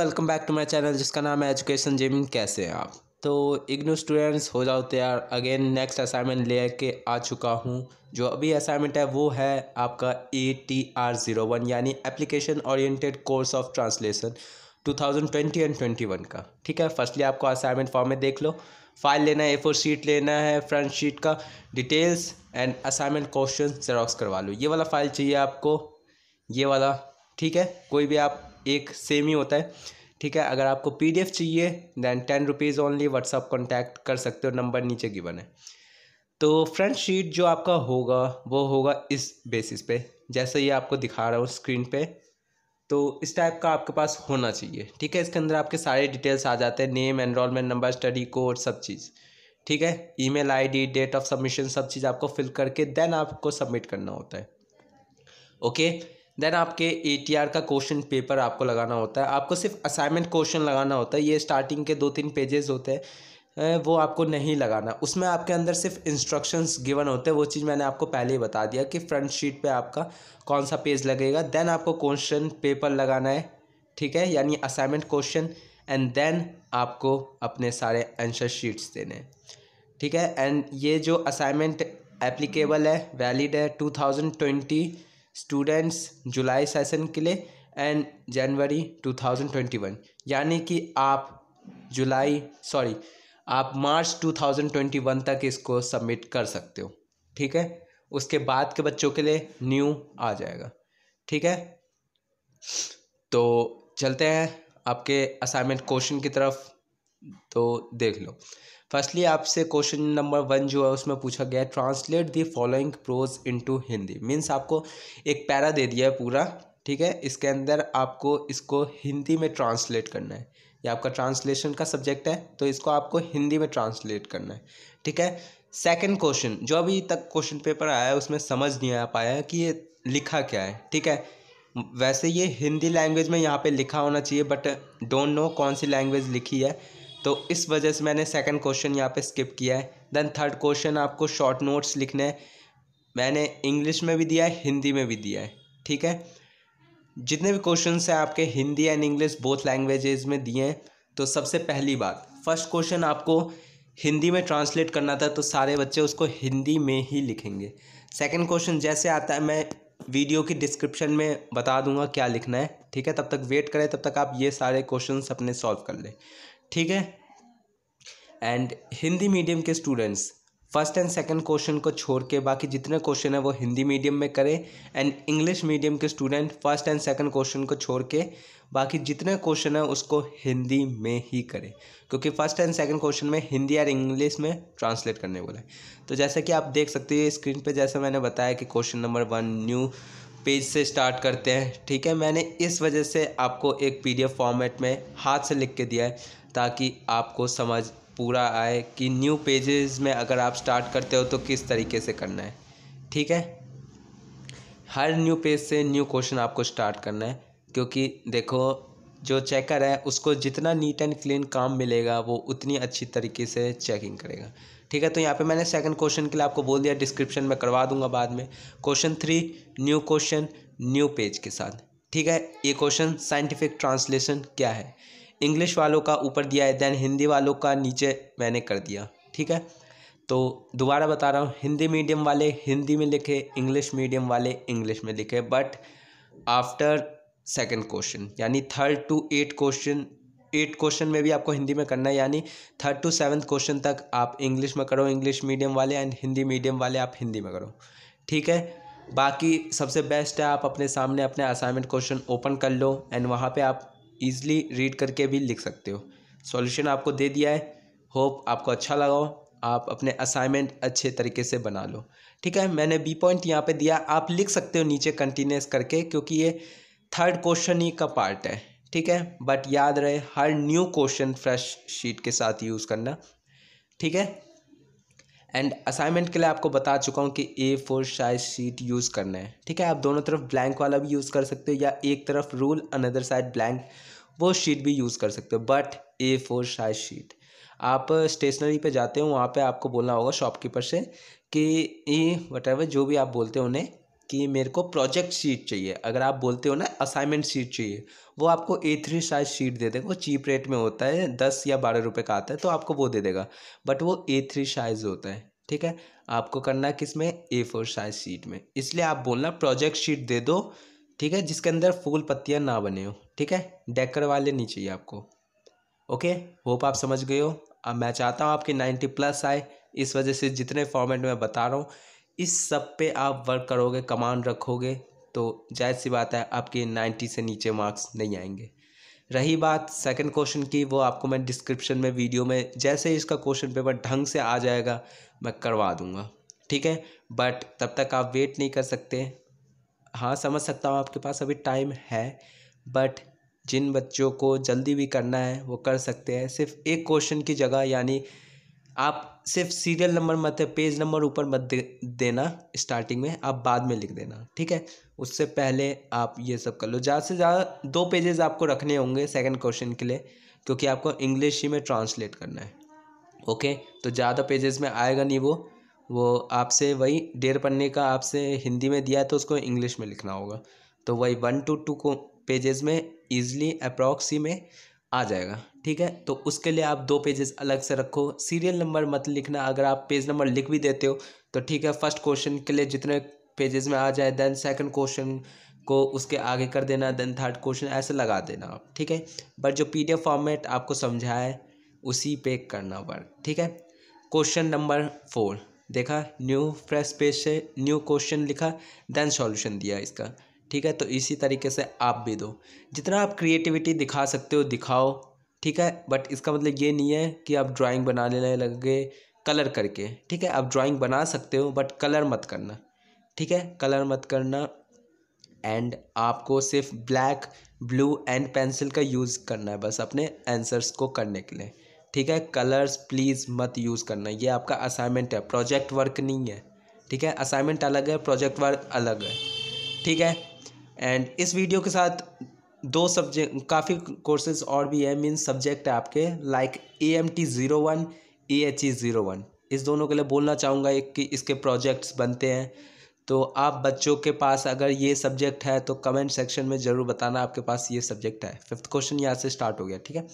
Welcome back to my channel जिसका नाम है एजुकेशन जेमिंग कैसे हैं आप तो इग्नू स्टूडेंट्स हो जाओ तैयार अगेन नेक्स्ट असाइनमेंट ले के आ चुका हूँ जो अभी असाइनमेंट है वो है आपका A T R zero one यानी application oriented course of translation twenty and twenty one का ठीक है फर्स्टली आपको असाइनमेंट फॉर्म में देख लो फाइल लेना है ए फोर शीट लेना है फ्रंट शीट का details and assignment question xerox करवा लो ये वाला फाइल चाहिए आपको ये वाला ठीक है कोई भी आप एक सेम ही होता है ठीक है अगर आपको पी चाहिए then ten rupees only WhatsApp contact कर सकते हो नंबर नीचे गिवन है तो फ्रंट शीट जो आपका होगा वो होगा इस बेसिस पे जैसे ये आपको दिखा रहा हूँ स्क्रीन पे तो इस टाइप का आपके पास होना चाहिए ठीक है इसके अंदर आपके सारे डिटेल्स आ जाते हैं name enrollment number study code सब चीज़ ठीक है email ID date of submission सब चीज़ आपको फिल करके देन आपको सबमिट करना होता है ओके okay? देन आपके ए का क्वेश्चन पेपर आपको लगाना होता है आपको सिर्फ असाइनमेंट क्वेश्चन लगाना होता है ये स्टार्टिंग के दो तीन पेजेस होते हैं वो आपको नहीं लगाना उसमें आपके अंदर सिर्फ इंस्ट्रक्शंस गिवन होते हैं वो चीज़ मैंने आपको पहले ही बता दिया कि फ्रंट शीट पे आपका कौन सा पेज लगेगा देन आपको क्वेश्चन पेपर लगाना है ठीक है यानी असाइनमेंट क्वेश्चन एंड देन आपको अपने सारे आंसर शीट्स देने ठीक है एंड ये जो असाइनमेंट एप्लीकेबल है वैलिड है टू थाउजेंड ट्वेंटी स्टूडेंट्स जुलाई सेशन के लिए एंड जनवरी 2021 यानी कि आप जुलाई सॉरी आप मार्च 2021 तक इसको सबमिट कर सकते हो ठीक है उसके बाद के बच्चों के लिए न्यू आ जाएगा ठीक है तो चलते हैं आपके असाइनमेंट क्वेश्चन की तरफ तो देख लो फर्स्टली आपसे क्वेश्चन नंबर वन जो है उसमें पूछा गया है translate the following prose into Hindi means आपको एक पैरा दे दिया है पूरा ठीक है इसके अंदर आपको इसको हिंदी में ट्रांसलेट करना है ये आपका ट्रांसलेशन का सब्जेक्ट है तो इसको आपको हिंदी में ट्रांसलेट करना है ठीक है सेकेंड क्वेश्चन जो अभी तक क्वेश्चन पेपर आया है उसमें समझ नहीं आ पाया है कि ये लिखा क्या है ठीक है वैसे ये हिंदी लैंग्वेज में यहाँ पे लिखा होना चाहिए बट डोंट नो कौन सी लैंग्वेज लिखी है तो इस वजह से मैंने सेकंड क्वेश्चन यहाँ पे स्किप किया है देन थर्ड क्वेश्चन आपको शॉर्ट नोट्स लिखने हैं मैंने इंग्लिश में भी दिया है हिंदी में भी दिया है ठीक है जितने भी क्वेश्चन हैं आपके Hindi and English both languages में दिए हैं तो सबसे पहली बात फर्स्ट क्वेश्चन आपको हिंदी में ट्रांसलेट करना था तो सारे बच्चे उसको हिंदी में ही लिखेंगे सेकेंड क्वेश्चन जैसे आता है मैं वीडियो की डिस्क्रिप्शन में बता दूंगा क्या लिखना है ठीक है तब तक वेट करें तब तक आप ये सारे क्वेश्चंस अपने सॉल्व कर लें ठीक है एंड हिंदी मीडियम के students first and second question को छोड़ के बाकी जितने क्वेश्चन है वो हिंदी मीडियम में करें एंड इंग्लिश मीडियम के student first and second question को छोड़ के बाकी जितने क्वेश्चन है उसको हिंदी में ही करें क्योंकि फर्स्ट एंड सेकंड क्वेश्चन में हिंदी और इंग्लिश में ट्रांसलेट करने बोला है तो जैसा कि आप देख सकते हो स्क्रीन पर जैसा मैंने बताया कि question number one new page से स्टार्ट करते हैं ठीक है मैंने इस वजह से आपको एक पी फॉर्मेट में हाथ से लिख के दिया है ताकि आपको समझ पूरा आए कि न्यू पेजेस में अगर आप स्टार्ट करते हो तो किस तरीके से करना है ठीक है हर न्यू पेज से न्यू क्वेश्चन आपको स्टार्ट करना है क्योंकि देखो जो चेकर है उसको जितना नीट एंड क्लीन काम मिलेगा वो उतनी अच्छी तरीके से चेकिंग करेगा ठीक है तो यहाँ पे मैंने सेकंड क्वेश्चन के लिए आपको बोल दिया डिस्क्रिप्शन में करवा दूंगा बाद में question three new question new page के साथ ठीक है ये क्वेश्चन साइंटिफिक ट्रांसलेशन क्या है इंग्लिश वालों का ऊपर दिया है देन हिंदी वालों का नीचे मैंने कर दिया ठीक है तो दोबारा बता रहा हूँ हिंदी मीडियम वाले हिंदी में लिखे इंग्लिश मीडियम वाले इंग्लिश में लिखे बट आफ्टर सेकंड क्वेश्चन यानी third to eight question eight question में भी आपको हिंदी में करना है यानी थर्ड टू सेवन्थ क्वेश्चन तक आप इंग्लिश में करो इंग्लिश मीडियम वाले एंड हिंदी मीडियम वाले आप हिंदी में करो ठीक है बाकी सबसे बेस्ट है आप अपने सामने अपने असाइनमेंट क्वेश्चन ओपन कर लो एंड वहाँ पे आप ईज़िली रीड करके भी लिख सकते हो सॉल्यूशन आपको दे दिया है होप आपको अच्छा लगा हो आप अपने असाइनमेंट अच्छे तरीके से बना लो ठीक है मैंने बी पॉइंट यहाँ पे दिया आप लिख सकते हो नीचे कंटिन्यूस करके क्योंकि ये थर्ड क्वेश्चन ही का पार्ट है ठीक है बट याद रहे हर न्यू क्वेश्चन फ्रेश शीट के साथ यूज़ करना ठीक है एंड असाइनमेंट के लिए आपको बता चुका हूँ कि A four size sheet use करना है ठीक है आप दोनों तरफ ब्लैंक वाला भी यूज़ कर सकते हो या एक तरफ रूल अनदर साइड ब्लैंक वो शीट भी यूज़ कर सकते हो but A four size sheet आप स्टेशनरी पे जाते हो वहाँ पे आपको बोलना होगा शॉपकीपर से कि ए वट जो भी आप बोलते हो उन्हें कि मेरे को प्रोजेक्ट शीट चाहिए अगर आप बोलते हो ना असाइनमेंट शीट चाहिए वो आपको ए थ्री साइज शीट दे देगा वो चीप रेट में होता है दस या बारह रुपये का आता है तो आपको वो दे देगा बट वो ए थ्री साइज होता है ठीक है आपको करना किस में ए फोर साइज शीट में इसलिए आप बोलना प्रोजेक्ट शीट दे दो ठीक है जिसके अंदर फूल पत्तियाँ ना बने हो ठीक है डेकर वाले नहीं चाहिए आपको ओके होप आप समझ गए हो अब मैं चाहता हूँ आपके नाइन्टी प्लस आए इस वजह से जितने फॉर्मेट में बता रहा हूँ इस सब पे आप वर्क करोगे कमांड रखोगे तो जाहिर सी बात है आपके नाइन्टी से नीचे मार्क्स नहीं आएंगे रही बात सेकंड क्वेश्चन की वो आपको मैं डिस्क्रिप्शन में वीडियो में जैसे ही इसका क्वेश्चन पेपर ढंग से आ जाएगा मैं करवा दूंगा ठीक है बट तब तक आप वेट नहीं कर सकते हाँ समझ सकता हूँ आपके पास अभी टाइम है बट जिन बच्चों को जल्दी भी करना है वो कर सकते हैं सिर्फ एक क्वेश्चन की जगह यानी आप सिर्फ सीरियल नंबर मत पेज नंबर ऊपर मत दे, देना स्टार्टिंग में आप बाद में लिख देना ठीक है उससे पहले आप ये सब कर लो ज़्यादा से ज़्यादा दो पेजेस आपको रखने होंगे सेकंड क्वेश्चन के लिए क्योंकि आपको इंग्लिश ही में ट्रांसलेट करना है ओके तो ज़्यादा पेजेस में आएगा नहीं वो वो आपसे वही डेढ़ पन्ने का आपसे हिंदी में दिया है तो उसको इंग्लिश में लिखना होगा तो वही वन टू टू को पेजेस में ईजिली अप्रॉक्सी में आ जाएगा ठीक है तो उसके लिए आप दो पेजेस अलग से रखो सीरियल नंबर मत लिखना अगर आप पेज नंबर लिख भी देते हो तो ठीक है फर्स्ट क्वेश्चन के लिए जितने पेजेस में आ जाए देन सेकंड क्वेश्चन को उसके आगे कर देना देन थर्ड क्वेश्चन ऐसे लगा देना आप ठीक है बट जो पी फॉर्मेट आपको समझाए उसी पे करना वर्क ठीक है क्वेश्चन नंबर फोर देखा न्यू फ्रेश पेज से न्यू क्वेश्चन लिखा देन सॉल्यूशन दिया इसका ठीक है तो इसी तरीके से आप भी दो जितना आप क्रिएटिविटी दिखा सकते हो दिखाओ ठीक है बट इसका मतलब ये नहीं है कि आप ड्राइंग बनाने लगे कलर करके ठीक है आप ड्राइंग बना सकते हो बट कलर मत करना ठीक है कलर मत करना एंड आपको सिर्फ ब्लैक ब्लू एंड पेंसिल का यूज़ करना है बस अपने आंसर्स को करने के लिए ठीक है कलर्स प्लीज़ मत यूज़ करना ये आपका असाइनमेंट है प्रोजेक्ट वर्क नहीं है ठीक है असाइनमेंट अलग है प्रोजेक्ट वर्क अलग है ठीक है एंड इस वीडियो के साथ दो सब्जेक्ट काफ़ी कोर्सेज और भी है मीन सब्जेक्ट है आपके like A M T zero one A H E zero one इस दोनों के लिए बोलना चाहूँगा एक कि इसके प्रोजेक्ट्स बनते हैं तो आप बच्चों के पास अगर ये सब्जेक्ट है तो कमेंट सेक्शन में ज़रूर बताना आपके पास ये सब्जेक्ट है फिफ्थ क्वेश्चन यहाँ से स्टार्ट हो गया ठीक है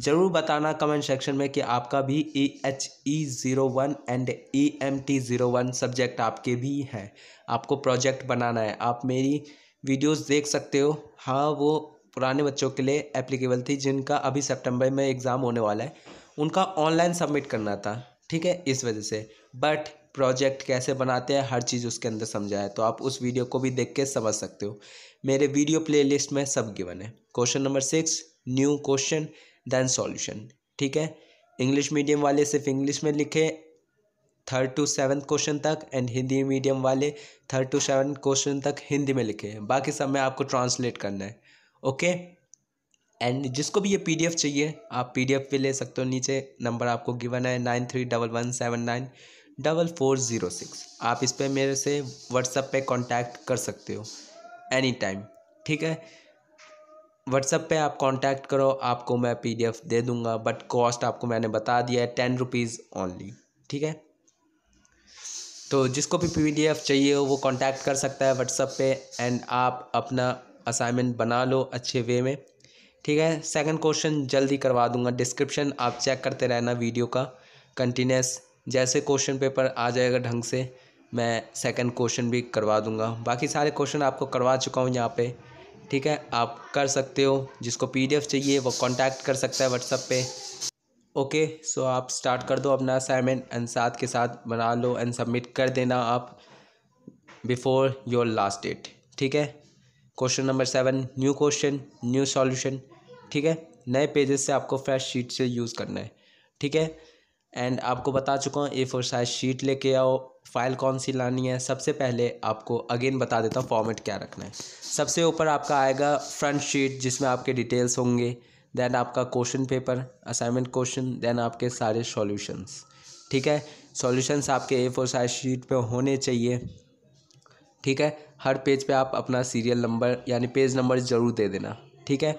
ज़रूर बताना कमेंट सेक्शन में कि आपका भी A H E zero one and E M T zero one subject आपके भी हैं आपको प्रोजेक्ट बनाना है आप मेरी वीडियोस देख सकते हो हाँ वो पुराने बच्चों के लिए एप्लीकेबल थी जिनका अभी सितंबर में एग्ज़ाम होने वाला है उनका ऑनलाइन सबमिट करना था ठीक है इस वजह से बट प्रोजेक्ट कैसे बनाते हैं हर चीज़ उसके अंदर समझा है तो आप उस वीडियो को भी देख के समझ सकते हो मेरे वीडियो प्ले में सब गिवन है question number six new question then solution ठीक है इंग्लिश मीडियम वाले सिर्फ इंग्लिश में लिखे थर्ड टू सेवन्थ क्वेश्चन तक एंड हिंदी मीडियम वाले थर्ड टू सेवन्थ क्वेश्चन तक हिंदी में लिखे हैं बाकी सब में आपको ट्रांसलेट करना है ओके एंड जिसको भी ये पी चाहिए आप पी भी ले सकते हो नीचे नंबर आपको गिवन है nine three double one seven nine double four zero six आप इस पर मेरे से व्हाट्सअप पे कांटेक्ट कर सकते हो एनी टाइम ठीक है व्हाट्सएप पे आप कांटेक्ट करो आपको मैं पीडीएफ दे दूंगा बट कॉस्ट आपको मैंने बता दिया है टेन रुपीज़ ओनली ठीक है तो जिसको भी पी चाहिए हो वो कांटेक्ट कर सकता है व्हाट्सअप पे एंड आप अपना असाइनमेंट बना लो अच्छे वे में ठीक है सेकंड क्वेश्चन जल्दी करवा दूंगा डिस्क्रिप्शन आप चेक करते रहना वीडियो का कंटिन्यूस जैसे क्वेश्चन पेपर आ जाएगा ढंग से मैं सेकंड क्वेश्चन भी करवा दूंगा बाकी सारे क्वेश्चन आपको करवा चुका हूँ यहाँ पे ठीक है आप कर सकते हो जिसको पीडीएफ चाहिए वो कांटेक्ट कर सकता है व्हाट्सअप पर ओके सो आप स्टार्ट कर दो अपना असाइनमेंट एंड साथ के साथ बना लो एंड सबमिट कर देना आप बिफोर योर लास्ट डेट ठीक है question number seven new question new solution ठीक है नए पेजेस से आपको फ्रेश शीट से यूज़ करना है ठीक है एंड आपको बता चुका हूँ ए फोर साइज शीट लेके आओ फाइल कौन सी लानी है सबसे पहले आपको अगेन बता देता हूँ फॉर्मेट क्या रखना है सबसे ऊपर आपका आएगा फ्रंट शीट जिसमें आपके डिटेल्स होंगे देन आपका question paper assignment question then आपके सारे सॉल्यूशंस ठीक है सॉल्यूशंस आपके ए फोर साइज शीट पे होने चाहिए ठीक है हर पेज पे आप अपना सीरियल नंबर यानी पेज नंबर ज़रूर दे देना ठीक है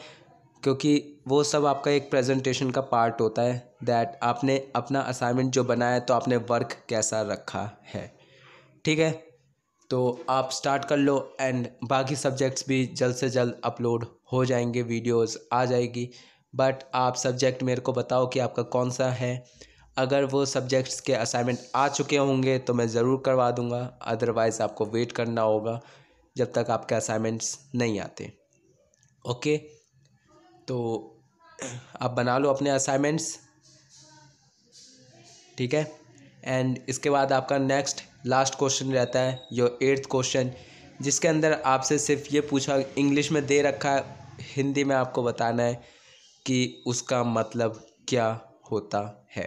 क्योंकि वो सब आपका एक प्रेजेंटेशन का पार्ट होता है दैट आपने अपना असाइनमेंट जो बनाया तो आपने वर्क कैसा रखा है ठीक है तो आप स्टार्ट कर लो एंड बाकी सब्जेक्ट्स भी जल्द से जल्द अपलोड हो जाएंगे वीडियोस आ जाएगी बट आप सब्जेक्ट मेरे को बताओ कि आपका कौन सा है अगर वो सब्जेक्ट्स के असाइनमेंट आ चुके होंगे तो मैं ज़रूर करवा दूँगा अदरवाइज़ आपको वेट करना होगा जब तक आपके असाइनमेंट्स नहीं आते ओके तो आप बना लो अपने असाइनमेंट्स ठीक है एंड इसके बाद आपका नेक्स्ट लास्ट क्वेश्चन रहता है योर एट्थ क्वेश्चन जिसके अंदर आपसे सिर्फ ये पूछा इंग्लिश में दे रखा है हिंदी में आपको बताना है कि उसका मतलब क्या होता है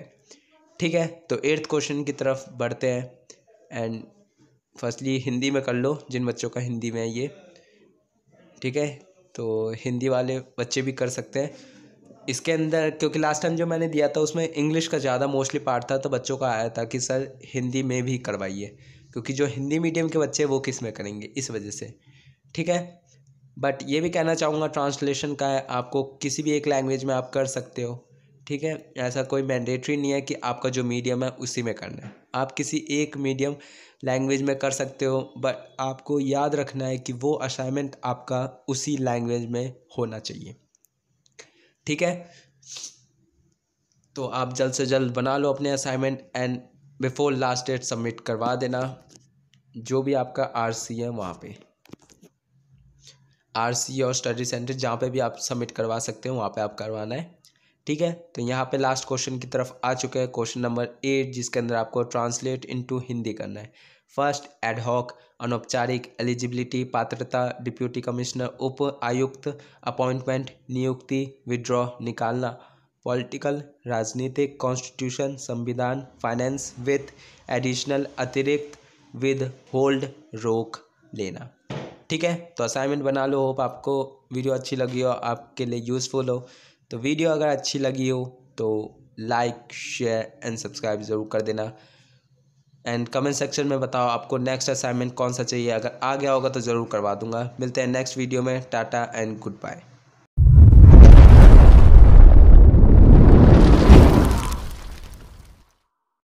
ठीक है तो एट्थ क्वेश्चन की तरफ बढ़ते हैं एंड फर्स्टली हिंदी में कर लो जिन बच्चों का हिंदी में है ये ठीक है तो हिंदी वाले बच्चे भी कर सकते हैं इसके अंदर क्योंकि लास्ट टाइम जो मैंने दिया था उसमें इंग्लिश का ज़्यादा मोस्टली पार्ट था तो बच्चों का आया था कि सर हिंदी में भी करवाइए क्योंकि जो हिंदी मीडियम के बच्चे वो किस में करेंगे इस वजह से ठीक है बट ये भी कहना चाहूँगा ट्रांसलेशन का है आपको किसी भी एक लैंग्वेज में आप कर सकते हो ठीक है ऐसा कोई मैंडेटरी नहीं है कि आपका जो मीडियम है उसी में करना है आप किसी एक मीडियम लैंग्वेज में कर सकते हो बट आपको याद रखना है कि वो असाइनमेंट आपका उसी लैंग्वेज में होना चाहिए ठीक है तो आप जल्द से जल्द बना लो अपने assignment and before last date submit करवा देना जो भी आपका आर सी है वहाँ पे आर सी और स्टडी सेंटर जहाँ पे भी आप सबमिट करवा सकते हो वहाँ पे आप करवाना है ठीक है तो यहाँ पे लास्ट क्वेश्चन की तरफ आ चुके हैं क्वेश्चन नंबर एट जिसके अंदर आपको ट्रांसलेट इनटू हिंदी करना है फर्स्ट एडहॉक अनौपचारिक एलिजिबिलिटी पात्रता डिप्यूटी कमिश्नर उप आयुक्त अपॉइंटमेंट नियुक्ति विड्रॉ निकालना पॉलिटिकल राजनीतिक कॉन्स्टिट्यूशन संविधान फाइनेंस विथ एडिशनल अतिरिक्त विद होल्ड रोक लेना ठीक है तो असाइनमेंट बना लो होप आपको वीडियो अच्छी लगी हो आपके लिए यूज़फुल हो तो वीडियो अगर अच्छी लगी हो तो लाइक शेयर एंड सब्सक्राइब ज़रूर कर देना एंड कमेंट सेक्शन में बताओ आपको नेक्स्ट असाइनमेंट कौन सा चाहिए अगर आ गया होगा तो ज़रूर करवा दूंगा मिलते हैं नेक्स्ट वीडियो में टाटा एंड गुड बाय